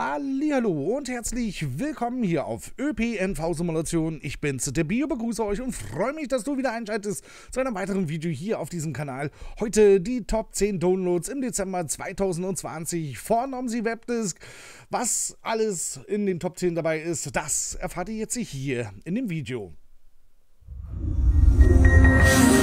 Hallo und herzlich willkommen hier auf ÖPNV Simulation. Ich bin's, der Bio, begrüße euch und freue mich, dass du wieder einschaltest zu einem weiteren Video hier auf diesem Kanal. Heute die Top 10 Downloads im Dezember 2020 von Omsi Webdisk. Was alles in den Top 10 dabei ist, das erfahrt ihr jetzt hier in dem Video. Musik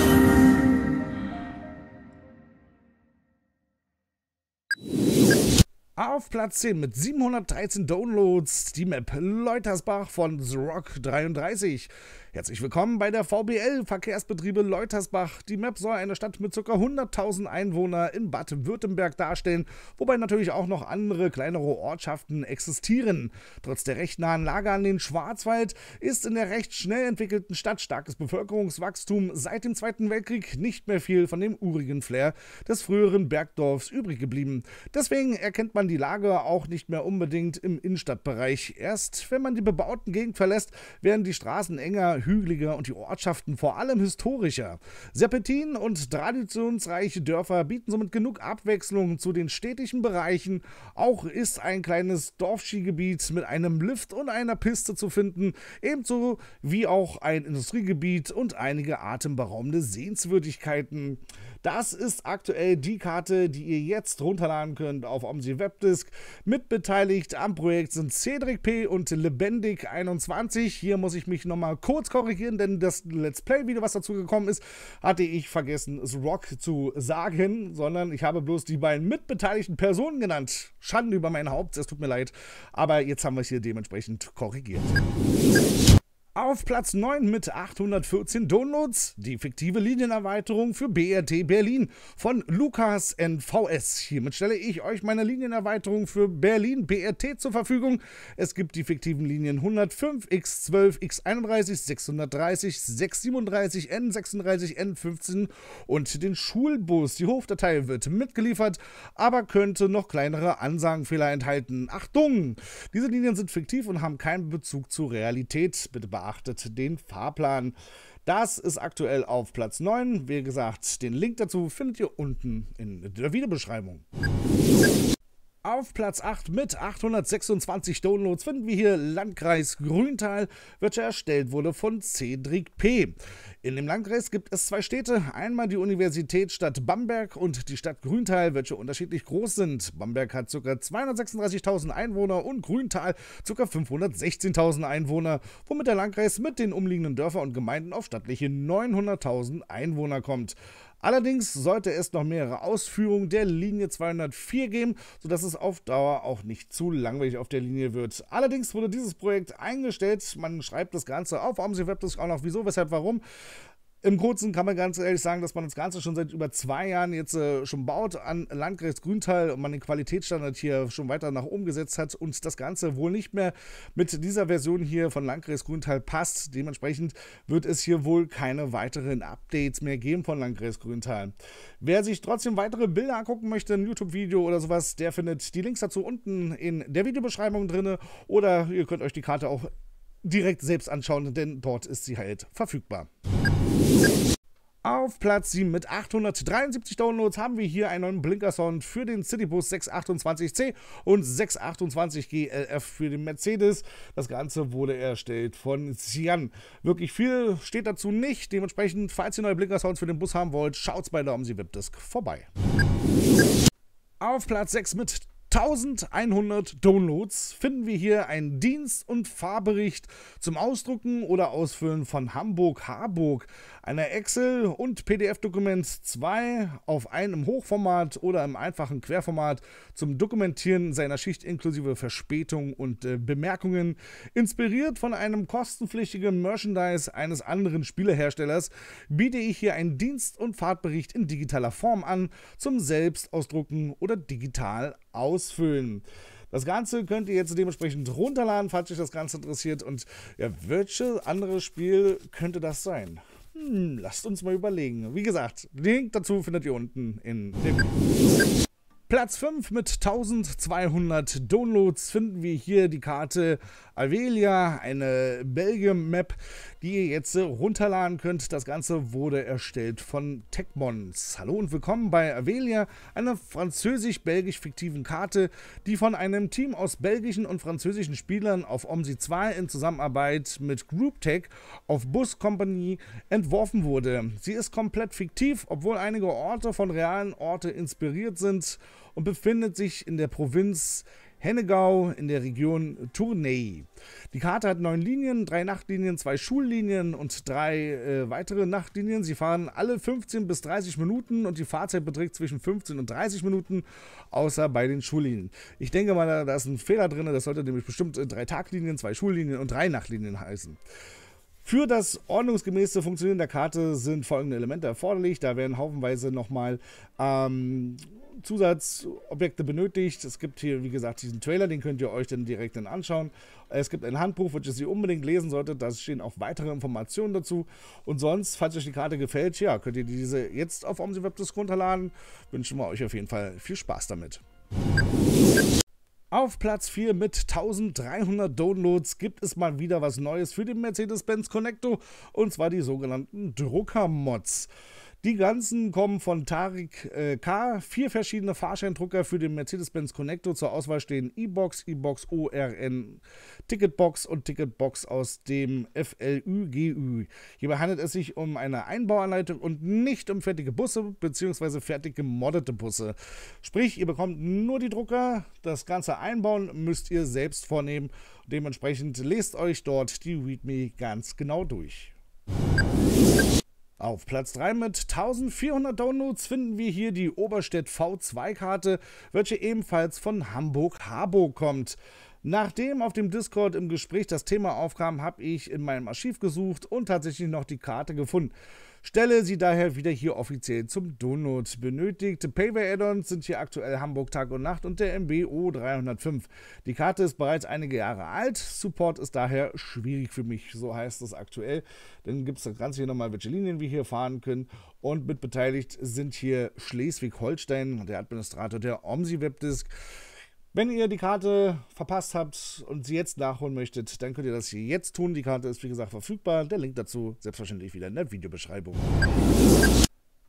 Auf Platz 10 mit 713 Downloads die Map Leutersbach von The Rock 33. Herzlich willkommen bei der VBL Verkehrsbetriebe Leutersbach. Die Map soll eine Stadt mit ca. 100.000 Einwohnern in Bad württemberg darstellen, wobei natürlich auch noch andere kleinere Ortschaften existieren. Trotz der recht nahen Lage an den Schwarzwald ist in der recht schnell entwickelten Stadt starkes Bevölkerungswachstum seit dem Zweiten Weltkrieg nicht mehr viel von dem urigen Flair des früheren Bergdorfs übrig geblieben. Deswegen erkennt man die Lage auch nicht mehr unbedingt im Innenstadtbereich. Erst wenn man die bebauten Gegend verlässt, werden die Straßen enger, hügeliger und die Ortschaften vor allem historischer. Serpentinen und traditionsreiche Dörfer bieten somit genug Abwechslung zu den städtischen Bereichen. Auch ist ein kleines Dorfskigebiet mit einem Lift und einer Piste zu finden, ebenso wie auch ein Industriegebiet und einige atemberaubende Sehenswürdigkeiten. Das ist aktuell die Karte, die ihr jetzt runterladen könnt auf Omsi Webdisk. Mitbeteiligt am Projekt sind Cedric P. und Lebendig21. Hier muss ich mich nochmal kurz korrigieren, denn das Let's Play-Video, was dazu gekommen ist, hatte ich vergessen, es Rock zu sagen, sondern ich habe bloß die beiden mitbeteiligten Personen genannt. Schande über mein Haupt, es tut mir leid, aber jetzt haben wir es hier dementsprechend korrigiert. Auf Platz 9 mit 814 Downloads die fiktive Linienerweiterung für BRT Berlin von Lukas NVS. Hiermit stelle ich euch meine Linienerweiterung für Berlin BRT zur Verfügung. Es gibt die fiktiven Linien 105, X12, X31, 630, 637, N36, N15 und den Schulbus. Die Hofdatei wird mitgeliefert, aber könnte noch kleinere Ansagenfehler enthalten. Achtung! Diese Linien sind fiktiv und haben keinen Bezug zur Realität. Bitte beachten beachtet den Fahrplan. Das ist aktuell auf Platz 9. Wie gesagt, den Link dazu findet ihr unten in der Videobeschreibung. Auf Platz 8 mit 826 Downloads finden wir hier Landkreis Grüntal, welcher erstellt wurde von Cedric P. In dem Landkreis gibt es zwei Städte, einmal die Universitätsstadt Bamberg und die Stadt Grüntal, welche unterschiedlich groß sind. Bamberg hat ca. 236.000 Einwohner und Grüntal ca. 516.000 Einwohner, womit der Landkreis mit den umliegenden Dörfern und Gemeinden auf stattliche 900.000 Einwohner kommt. Allerdings sollte es noch mehrere Ausführungen der Linie 204 geben, sodass es auf Dauer auch nicht zu langweilig auf der Linie wird. Allerdings wurde dieses Projekt eingestellt. Man schreibt das Ganze auf, haben sie Webdisk auch noch wieso, weshalb, warum. Im Kurzen kann man ganz ehrlich sagen, dass man das Ganze schon seit über zwei Jahren jetzt äh, schon baut an Landkreis Grünthal und man den Qualitätsstandard hier schon weiter nach oben gesetzt hat und das Ganze wohl nicht mehr mit dieser Version hier von Landkreis Grünthal passt. Dementsprechend wird es hier wohl keine weiteren Updates mehr geben von Landkreis Grünthal. Wer sich trotzdem weitere Bilder angucken möchte, ein YouTube-Video oder sowas, der findet die Links dazu unten in der Videobeschreibung drin oder ihr könnt euch die Karte auch direkt selbst anschauen, denn dort ist sie halt verfügbar. Auf Platz 7 mit 873 Downloads haben wir hier einen neuen Blinkersound für den Citybus 628C und 628GLF für den Mercedes. Das Ganze wurde erstellt von Cian. Wirklich viel steht dazu nicht. Dementsprechend, falls ihr neue Blinkersounds für den Bus haben wollt, schaut's bei der Omsi Webdesk vorbei. Auf Platz 6 mit 1100 Downloads finden wir hier einen Dienst- und Fahrbericht zum Ausdrucken oder Ausfüllen von Hamburg-Harburg, einer Excel- und PDF-Dokument 2 auf einem Hochformat oder im einfachen Querformat zum Dokumentieren seiner Schicht inklusive Verspätung und äh, Bemerkungen, inspiriert von einem kostenpflichtigen Merchandise eines anderen Spieleherstellers, biete ich hier einen Dienst- und Fahrtbericht in digitaler Form an zum Selbstausdrucken oder digital ausfüllen. Das Ganze könnt ihr jetzt dementsprechend runterladen, falls euch das Ganze interessiert. Und ja, welches andere Spiel könnte das sein? Hm, lasst uns mal überlegen. Wie gesagt, Link dazu findet ihr unten in dem. Video. Platz 5 mit 1200 Downloads finden wir hier die Karte Avelia, eine Belgium Map, die ihr jetzt runterladen könnt. Das Ganze wurde erstellt von Techmons. Hallo und willkommen bei Avelia, einer französisch-belgisch fiktiven Karte, die von einem Team aus belgischen und französischen Spielern auf OMSI 2 in Zusammenarbeit mit Group Tech auf Bus Company entworfen wurde. Sie ist komplett fiktiv, obwohl einige Orte von realen Orten inspiriert sind und befindet sich in der Provinz Hennegau in der Region Tournai. Die Karte hat neun Linien, drei Nachtlinien, zwei Schullinien und drei äh, weitere Nachtlinien. Sie fahren alle 15 bis 30 Minuten und die Fahrzeit beträgt zwischen 15 und 30 Minuten, außer bei den Schullinien. Ich denke mal, da, ist ein Fehler drin, das sollte nämlich bestimmt äh, drei Taglinien, zwei Schullinien und drei Nachtlinien heißen. Für das ordnungsgemäße Funktionieren der Karte sind folgende Elemente erforderlich. Da werden haufenweise nochmal ähm, Zusatzobjekte benötigt. Es gibt hier, wie gesagt, diesen Trailer, den könnt ihr euch dann direkt dann anschauen. Es gibt ein Handbuch, welches ihr unbedingt lesen solltet. Da stehen auch weitere Informationen dazu. Und sonst, falls euch die Karte gefällt, ja, könnt ihr diese jetzt auf OmsiWebDisk runterladen. Wünschen wir euch auf jeden Fall viel Spaß damit. Auf Platz 4 mit 1300 Downloads gibt es mal wieder was Neues für den Mercedes-Benz Connecto und zwar die sogenannten Drucker-Mods. Die ganzen kommen von Tarek äh, K. Vier verschiedene Fahrscheindrucker für den Mercedes-Benz Connector Zur Auswahl stehen E-Box, E-Box ORN, Ticketbox und Ticketbox aus dem FLÜGÜ. Hierbei handelt es sich um eine Einbauanleitung und nicht um fertige Busse bzw. fertig gemoddete Busse. Sprich, ihr bekommt nur die Drucker. Das ganze Einbauen müsst ihr selbst vornehmen. Dementsprechend lest euch dort die README ganz genau durch. Auf Platz 3 mit 1400 Downloads finden wir hier die Oberstedt V2-Karte, welche ebenfalls von Hamburg-Harburg kommt. Nachdem auf dem Discord im Gespräch das Thema aufkam, habe ich in meinem Archiv gesucht und tatsächlich noch die Karte gefunden. Stelle sie daher wieder hier offiziell zum Donut. Benötigte Payway-Add-ons sind hier aktuell Hamburg Tag und Nacht und der MBO 305. Die Karte ist bereits einige Jahre alt. Support ist daher schwierig für mich, so heißt es aktuell. Dann gibt es das Ganze hier nochmal, welche Linien wir hier fahren können. Und mit beteiligt sind hier Schleswig-Holstein, der Administrator der OMSI-Webdisk. Wenn ihr die Karte verpasst habt und sie jetzt nachholen möchtet, dann könnt ihr das hier jetzt tun. Die Karte ist wie gesagt verfügbar. Der Link dazu selbstverständlich wieder in der Videobeschreibung.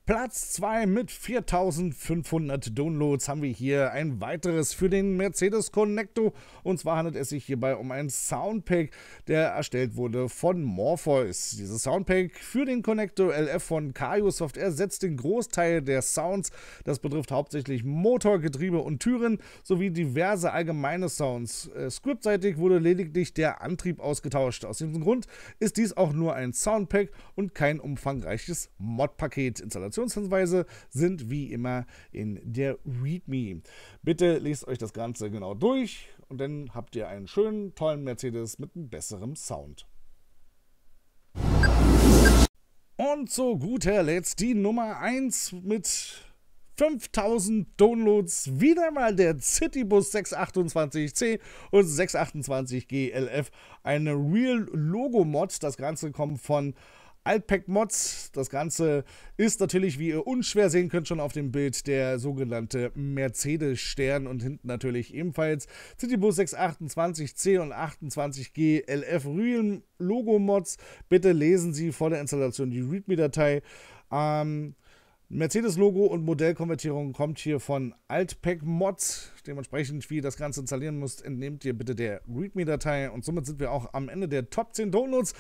Platz 2 mit 4500 Downloads haben wir hier ein weiteres für den Mercedes Connecto. Und zwar handelt es sich hierbei um ein Soundpack, der erstellt wurde von Morpheus. Dieses Soundpack für den Connecto LF von Kaio ersetzt den Großteil der Sounds. Das betrifft hauptsächlich Motor, Getriebe und Türen sowie diverse allgemeine Sounds. Äh, scriptseitig wurde lediglich der Antrieb ausgetauscht. Aus diesem Grund ist dies auch nur ein Soundpack und kein umfangreiches Modpaket. Installation Produktionshinweise sind wie immer in der README. Bitte lest euch das Ganze genau durch und dann habt ihr einen schönen, tollen Mercedes mit einem besseren Sound. Und zu guter Letzt die Nummer 1 mit 5000 Downloads. Wieder mal der Citybus 628C und 628 GLF. Eine Real Logo Mod. Das Ganze kommt von Altpack Mods. Das Ganze ist natürlich, wie ihr unschwer sehen könnt, schon auf dem Bild der sogenannte Mercedes-Stern und hinten natürlich ebenfalls Citybus 628C und 28G LF Rühlen Logo Mods. Bitte lesen Sie vor der Installation die README-Datei. Ähm, Mercedes-Logo und Modellkonvertierung kommt hier von Altpack Mods. Dementsprechend, wie ihr das Ganze installieren müsst, entnehmt ihr bitte der README-Datei. Und somit sind wir auch am Ende der Top 10 Donuts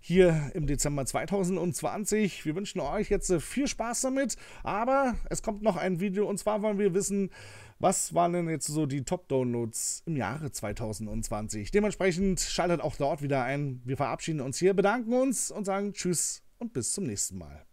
hier im Dezember 2020. Wir wünschen euch jetzt äh, viel Spaß damit. Aber es kommt noch ein Video und zwar wollen wir wissen, was waren denn jetzt so die Top-Downloads im Jahre 2020? Dementsprechend schaltet auch dort wieder ein. Wir verabschieden uns hier, bedanken uns und sagen Tschüss und bis zum nächsten Mal.